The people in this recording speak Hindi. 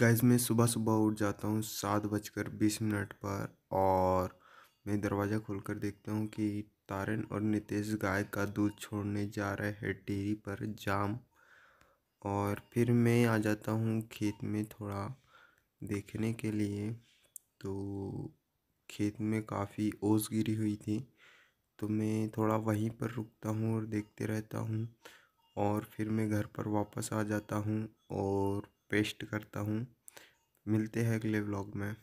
गाइज मैं सुबह सुबह उठ जाता हूँ सात बजकर बीस मिनट पर और मैं दरवाज़ा खोलकर देखता हूँ कि तारन और नितेश गाय का दूध छोड़ने जा रहे हैं डेरी पर जाम और फिर मैं आ जाता हूँ खेत में थोड़ा देखने के लिए तो खेत में काफ़ी ओस गिरी हुई थी तो मैं थोड़ा वहीं पर रुकता हूँ और देखते रहता हूँ और फिर मैं घर पर वापस आ जाता हूँ और पेस्ट करता हूँ मिलते हैं अगले व्लॉग में